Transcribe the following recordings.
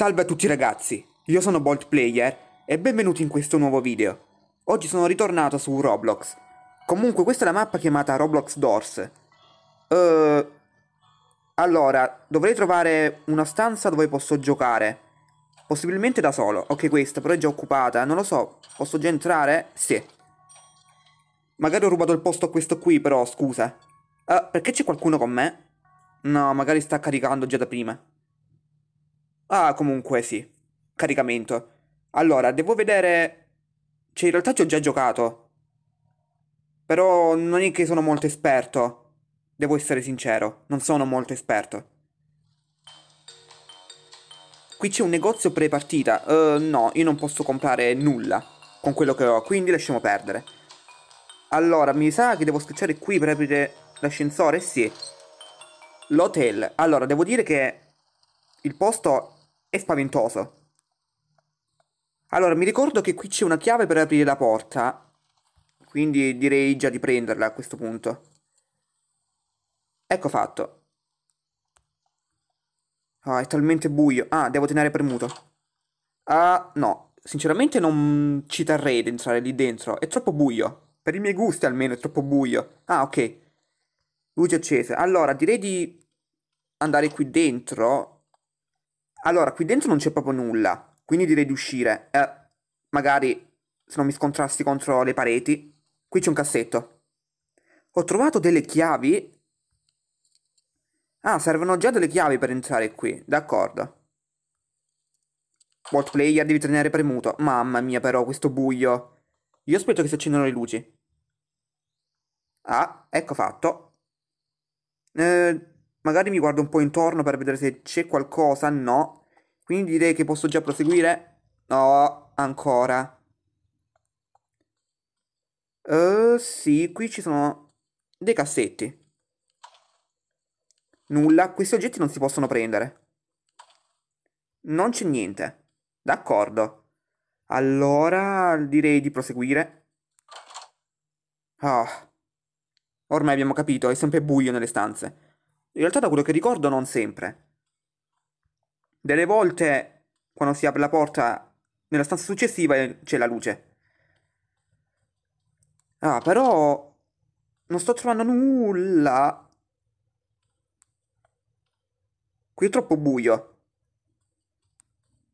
Salve a tutti ragazzi, io sono Bolt Player e benvenuti in questo nuovo video. Oggi sono ritornato su Roblox. Comunque questa è la mappa chiamata Roblox Doors. Uh, allora, dovrei trovare una stanza dove posso giocare. Possibilmente da solo. Ok, questa però è già occupata, non lo so. Posso già entrare? Sì. Magari ho rubato il posto a questo qui però, scusa. Uh, perché c'è qualcuno con me? No, magari sta caricando già da prima. Ah, comunque sì. Caricamento. Allora, devo vedere... Cioè, in realtà ci ho già giocato. Però non è che sono molto esperto. Devo essere sincero, non sono molto esperto. Qui c'è un negozio pre-partita. Uh, no, io non posso comprare nulla con quello che ho, quindi lasciamo perdere. Allora, mi sa che devo schiacciare qui per aprire l'ascensore? Sì. L'hotel. Allora, devo dire che il posto è spaventoso. Allora, mi ricordo che qui c'è una chiave per aprire la porta, quindi direi già di prenderla a questo punto. Ecco fatto. Ah, è talmente buio. Ah, devo tenere premuto. Ah, no. Sinceramente non ci terrei ad entrare lì dentro. È troppo buio. Per i miei gusti almeno è troppo buio. Ah, ok. Luce accesa. Allora, direi di andare qui dentro allora, qui dentro non c'è proprio nulla, quindi direi di uscire. Eh, magari se non mi scontrassi contro le pareti. Qui c'è un cassetto. Ho trovato delle chiavi. Ah, servono già delle chiavi per entrare qui, d'accordo. World player devi tenere premuto. Mamma mia però, questo buio. Io aspetto che si accendano le luci. Ah, ecco fatto. Eh, Magari mi guardo un po' intorno per vedere se c'è qualcosa, no. Quindi direi che posso già proseguire. No, ancora. Uh, sì, qui ci sono dei cassetti. Nulla, questi oggetti non si possono prendere. Non c'è niente. D'accordo. Allora direi di proseguire. Oh. Ormai abbiamo capito, è sempre buio nelle stanze. In realtà da quello che ricordo non sempre. Delle volte quando si apre la porta nella stanza successiva eh, c'è la luce. Ah, però non sto trovando nulla. Qui è troppo buio.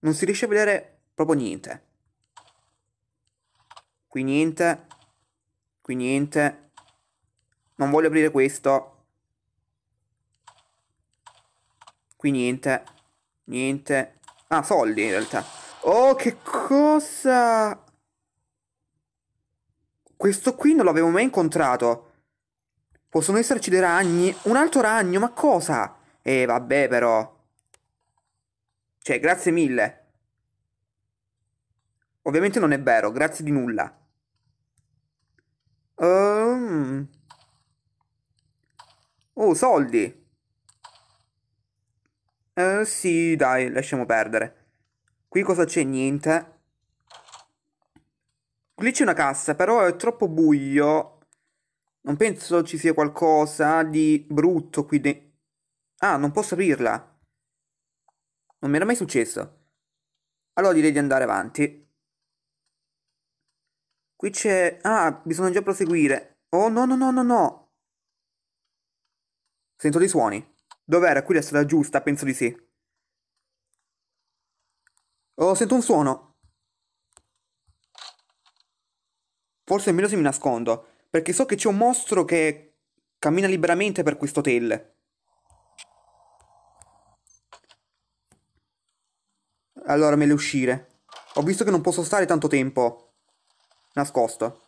Non si riesce a vedere proprio niente. Qui niente. Qui niente. Non voglio aprire questo. Qui niente. Niente. Ah, soldi in realtà. Oh, che cosa... Questo qui non l'avevo mai incontrato. Possono esserci dei ragni? Un altro ragno, ma cosa? Eh, vabbè però. Cioè, grazie mille. Ovviamente non è vero, grazie di nulla. Um... Oh, soldi. Eh, sì, dai, lasciamo perdere. Qui cosa c'è? Niente. Qui c'è una cassa, però è troppo buio. Non penso ci sia qualcosa di brutto qui dentro. Ah, non posso aprirla. Non mi era mai successo. Allora direi di andare avanti. Qui c'è... Ah, bisogna già proseguire. Oh, no, no, no, no, no. Sento dei suoni. Dov'era? Qui la strada giusta, penso di sì. Oh, sento un suono. Forse è meglio se mi nascondo, perché so che c'è un mostro che cammina liberamente per questo hotel. Allora me le uscire. Ho visto che non posso stare tanto tempo. Nascosto.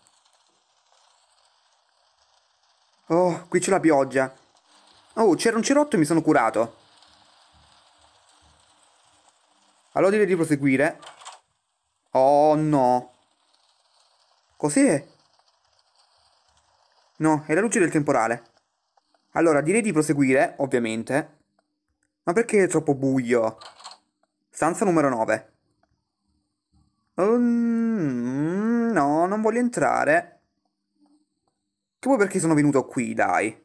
Oh, qui c'è la pioggia. Oh, c'era un cerotto e mi sono curato. Allora direi di proseguire. Oh no. Cos'è? No, è la luce del temporale. Allora, direi di proseguire, ovviamente. Ma perché è troppo buio? Stanza numero 9. Um, ehm, no, non voglio entrare. Che poi perché sono venuto qui, dai.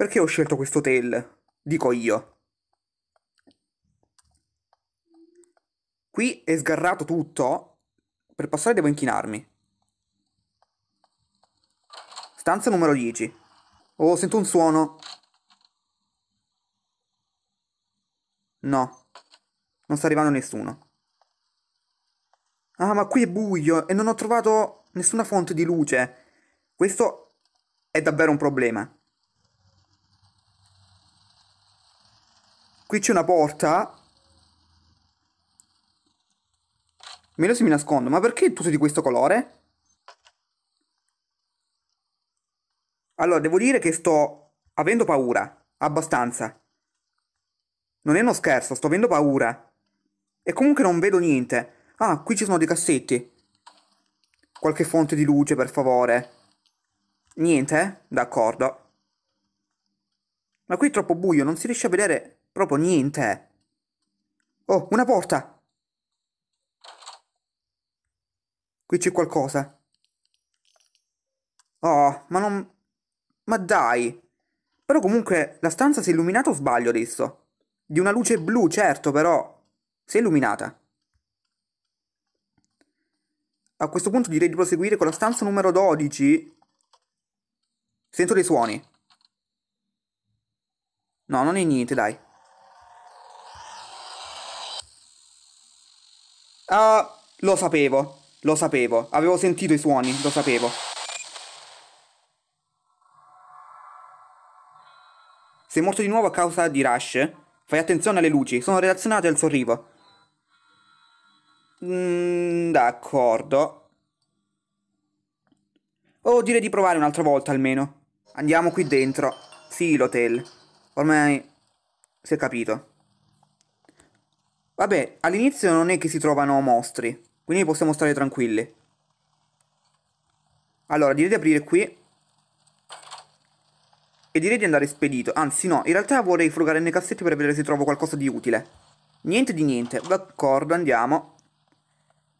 Perché ho scelto questo tail? Dico io. Qui è sgarrato tutto. Per passare devo inchinarmi. Stanza numero 10. Oh, sento un suono. No. Non sta arrivando nessuno. Ah, ma qui è buio e non ho trovato nessuna fonte di luce. Questo è davvero un problema. Qui c'è una porta. Meno se mi nascondo. Ma perché tu sei di questo colore? Allora, devo dire che sto avendo paura. Abbastanza. Non è uno scherzo, sto avendo paura. E comunque non vedo niente. Ah, qui ci sono dei cassetti. Qualche fonte di luce, per favore. Niente? Eh? D'accordo. Ma qui è troppo buio, non si riesce a vedere Proprio niente. Oh, una porta! Qui c'è qualcosa. Oh, ma non... Ma dai! Però comunque la stanza si è illuminata o sbaglio adesso? Di una luce blu, certo, però... Si è illuminata. A questo punto direi di proseguire con la stanza numero 12. Sento dei suoni. No, non è niente, dai. Uh, lo sapevo, lo sapevo. Avevo sentito i suoni, lo sapevo. Sei morto di nuovo a causa di Rush? Fai attenzione alle luci, sono relazionate al suo arrivo. Mm, d'accordo. Oh, direi di provare un'altra volta almeno. Andiamo qui dentro. Sì, l'hotel. Ormai si è capito. Vabbè, all'inizio non è che si trovano mostri, quindi possiamo stare tranquilli. Allora, direi di aprire qui. E direi di andare spedito. Anzi, no, in realtà vorrei frugare nei cassetti per vedere se trovo qualcosa di utile. Niente di niente. D'accordo, andiamo.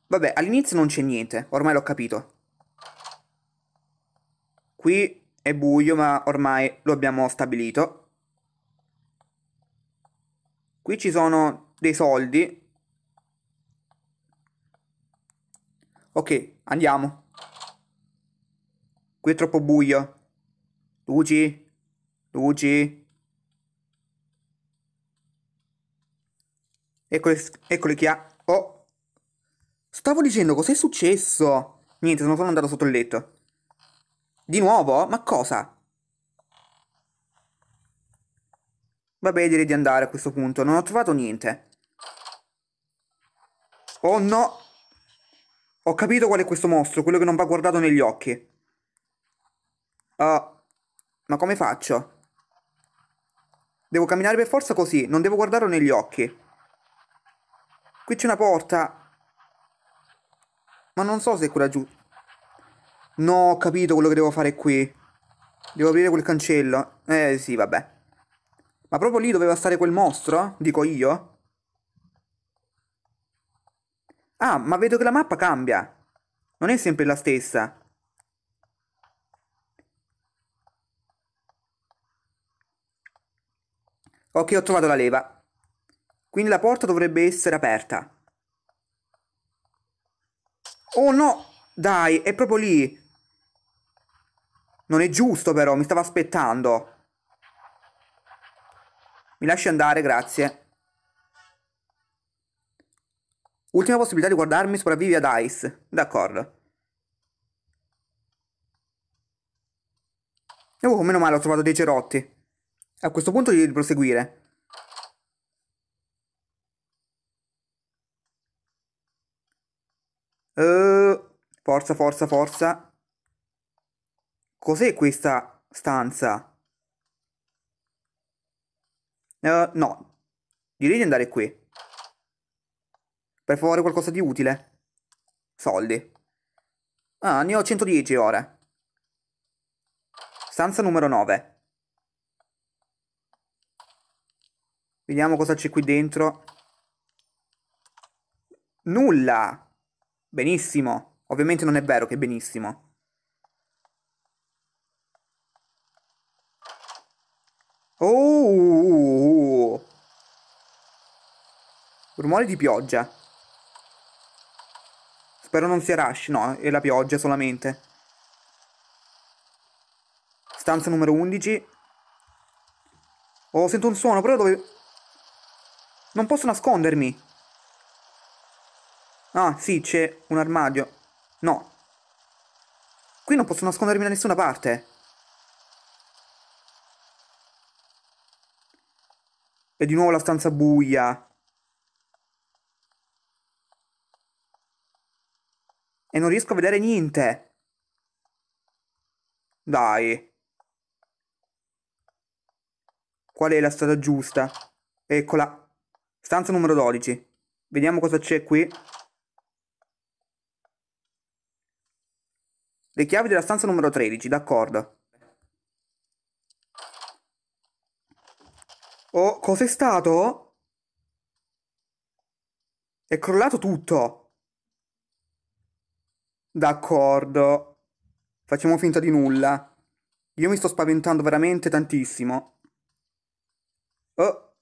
Vabbè, all'inizio non c'è niente. Ormai l'ho capito. Qui è buio, ma ormai lo abbiamo stabilito. Qui ci sono dei soldi. Ok, andiamo. Qui è troppo buio. Luci? Luci? Eccole, eccole chi ha... Oh! Stavo dicendo cos'è successo? Niente, sono solo andato sotto il letto. Di nuovo? Ma cosa? Vabbè, direi di andare a questo punto. Non ho trovato niente. Oh no! Ho capito qual è questo mostro, quello che non va guardato negli occhi. Uh, ma come faccio? Devo camminare per forza così, non devo guardarlo negli occhi. Qui c'è una porta. Ma non so se è quella giù. No, ho capito quello che devo fare qui. Devo aprire quel cancello. Eh sì, vabbè. Ma proprio lì doveva stare quel mostro? Dico io? Ah, ma vedo che la mappa cambia. Non è sempre la stessa. Ok, ho trovato la leva. Quindi la porta dovrebbe essere aperta. Oh no! Dai, è proprio lì. Non è giusto però, mi stava aspettando. Mi lasci andare, grazie. Ultima possibilità di guardarmi sopravvivi ad Ice. D'accordo. E Oh, uh, meno male, ho trovato dei cerotti. A questo punto devi proseguire. Uh, forza, forza, forza. Cos'è questa stanza? Uh, no. Direi di andare qui. Per favore qualcosa di utile. Soldi. Ah, ne ho 110 ora. Stanza numero 9. Vediamo cosa c'è qui dentro. Nulla! Benissimo. Ovviamente non è vero che è benissimo. Oh! Uh, uh, uh, Rumore di pioggia. Spero non sia Rush, no, è la pioggia solamente. Stanza numero 11. Oh, sento un suono, però dove... Non posso nascondermi. Ah, sì, c'è un armadio. No. Qui non posso nascondermi da nessuna parte. E di nuovo la stanza buia. E non riesco a vedere niente. Dai. Qual è la strada giusta? Eccola. Stanza numero 12. Vediamo cosa c'è qui. Le chiavi della stanza numero 13, d'accordo. Oh, cos'è stato? È crollato tutto. D'accordo. Facciamo finta di nulla. Io mi sto spaventando veramente tantissimo. Oh.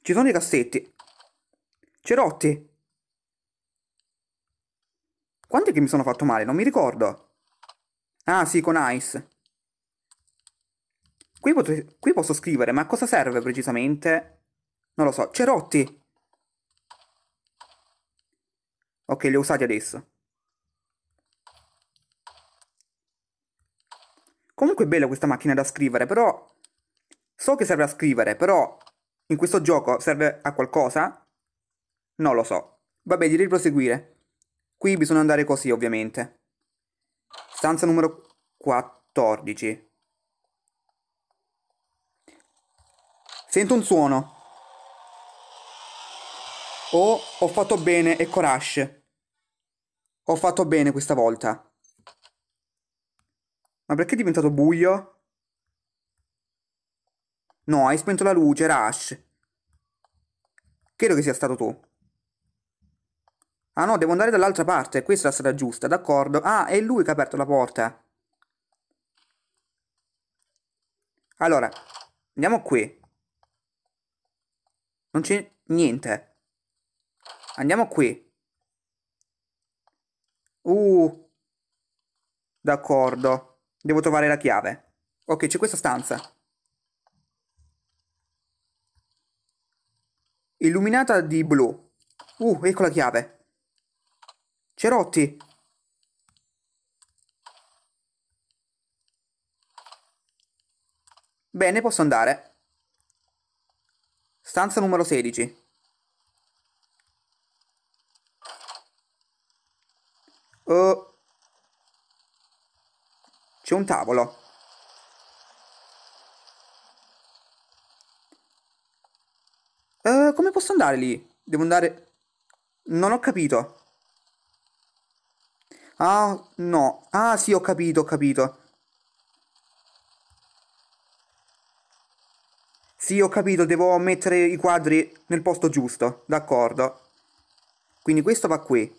Ci sono i cassetti. Cerotti. Quanti che mi sono fatto male? Non mi ricordo. Ah sì, con Ice. Qui, qui posso scrivere, ma a cosa serve precisamente? Non lo so. Cerotti. Ok, li ho usati adesso. comunque è bella questa macchina da scrivere, però... So che serve a scrivere, però... In questo gioco serve a qualcosa? Non lo so. Vabbè, direi di proseguire. Qui bisogna andare così, ovviamente. Stanza numero 14. Sento un suono. Oh, ho fatto bene, ecco Rush. Ho fatto bene questa volta. Ma perché è diventato buio? No, hai spento la luce, Rush. Credo che sia stato tu. Ah no, devo andare dall'altra parte. Questa è la strada giusta, d'accordo. Ah, è lui che ha aperto la porta. Allora, andiamo qui. Non c'è niente. Andiamo qui. Uh. D'accordo. Devo trovare la chiave. Ok, c'è questa stanza. Illuminata di blu. Uh, ecco la chiave. Cerotti. Bene, posso andare. Stanza numero 16. Oh. Uh, c'è un tavolo. Uh, come posso andare lì? Devo andare... Non ho capito. Ah, no. Ah, sì, ho capito, ho capito. Sì, ho capito, devo mettere i quadri nel posto giusto, d'accordo. Quindi questo va qui.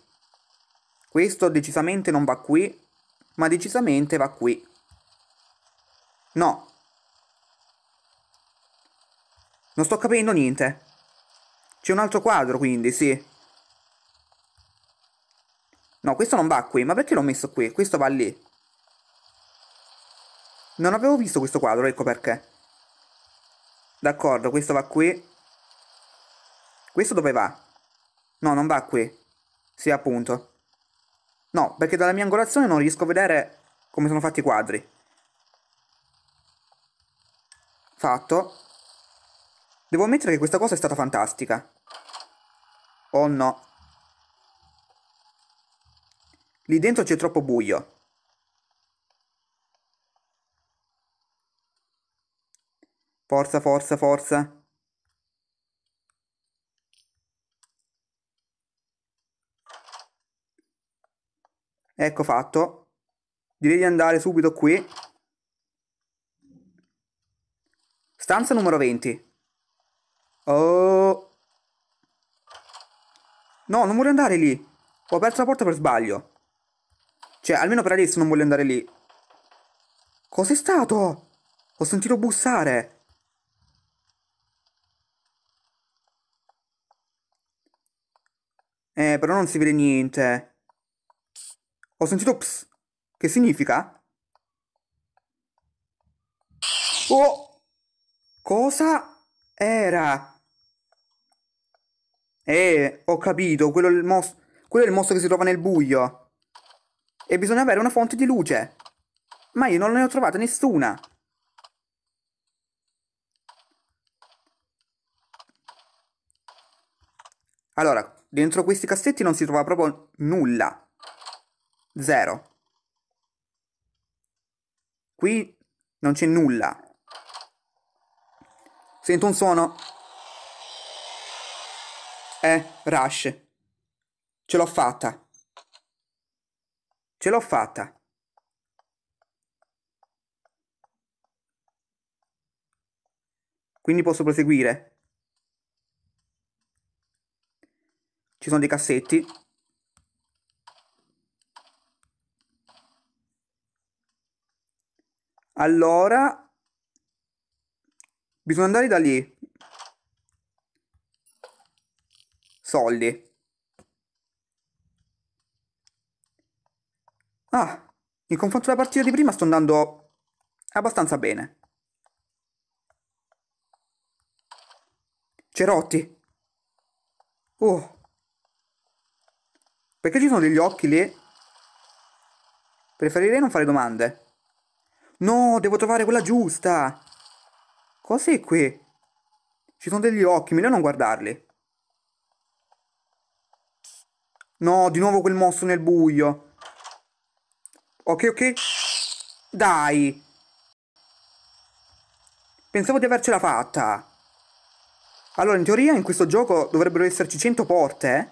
Questo decisamente non va qui ma decisamente va qui. No. Non sto capendo niente. C'è un altro quadro, quindi, sì. No, questo non va qui. Ma perché l'ho messo qui? Questo va lì. Non avevo visto questo quadro, ecco perché. D'accordo, questo va qui. Questo dove va? No, non va qui. Sì, appunto. No, perché dalla mia angolazione non riesco a vedere come sono fatti i quadri. Fatto. Devo ammettere che questa cosa è stata fantastica. Oh no. Lì dentro c'è troppo buio. Forza, forza, forza. Ecco fatto. Direi di andare subito qui. Stanza numero 20. Oh. No, non voglio andare lì. Ho aperto la porta per sbaglio. Cioè, almeno per adesso non voglio andare lì. Cos'è stato? Ho sentito bussare. Eh, però non si vede niente. Ho sentito ps, che significa? Oh! Cosa era? Eh, ho capito, quello è il mostro, quello è il mostro che si trova nel buio. E bisogna avere una fonte di luce. Ma io non ne ho trovata nessuna. Allora, dentro questi cassetti non si trova proprio nulla. 0. Qui non c'è nulla. Sento un suono. Eh, Rush. Ce l'ho fatta. Ce l'ho fatta. Quindi posso proseguire. Ci sono dei cassetti. Allora, bisogna andare da lì. Soldi. Ah, in confronto alla partita di prima sto andando abbastanza bene. Cerotti. Oh. Perché ci sono degli occhi lì? Preferirei non fare domande. No, devo trovare quella giusta! Cos'è qui? Ci sono degli occhi, meglio non guardarli. No, di nuovo quel mosso nel buio. Ok, ok. Dai! Pensavo di avercela fatta. Allora, in teoria in questo gioco dovrebbero esserci 100 porte, eh?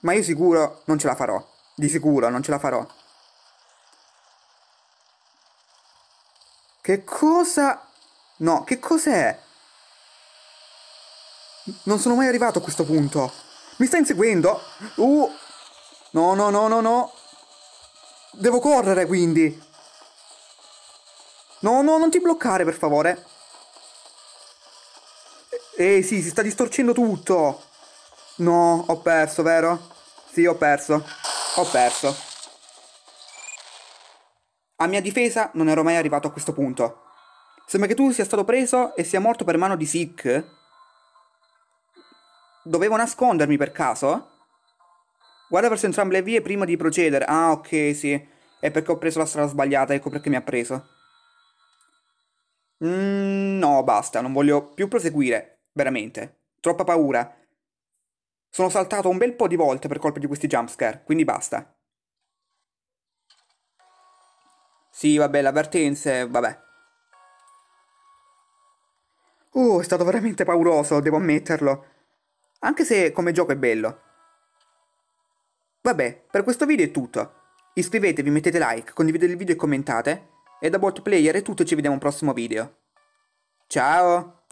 Ma io sicuro non ce la farò. Di sicuro non ce la farò. Che cosa... No, che cos'è? Non sono mai arrivato a questo punto. Mi sta inseguendo? Uh! No, no, no, no, no. Devo correre, quindi. No, no, non ti bloccare, per favore. Ehi, eh, sì, si sta distorcendo tutto. No, ho perso, vero? Sì, ho perso. Ho perso. A mia difesa non ero mai arrivato a questo punto. Sembra che tu sia stato preso e sia morto per mano di Sick? Dovevo nascondermi per caso? Guarda verso entrambe le vie prima di procedere. Ah, ok, sì. È perché ho preso la strada sbagliata, ecco perché mi ha preso. Mm, no, basta, non voglio più proseguire. Veramente. Troppa paura. Sono saltato un bel po' di volte per colpa di questi jumpscare, quindi basta. Sì, vabbè, la vertenze, vabbè. Uh, è stato veramente pauroso, devo ammetterlo. Anche se come gioco è bello. Vabbè, per questo video è tutto. Iscrivetevi, mettete like, condividete il video e commentate. E da Bot Player è tutto e ci vediamo al prossimo video. Ciao!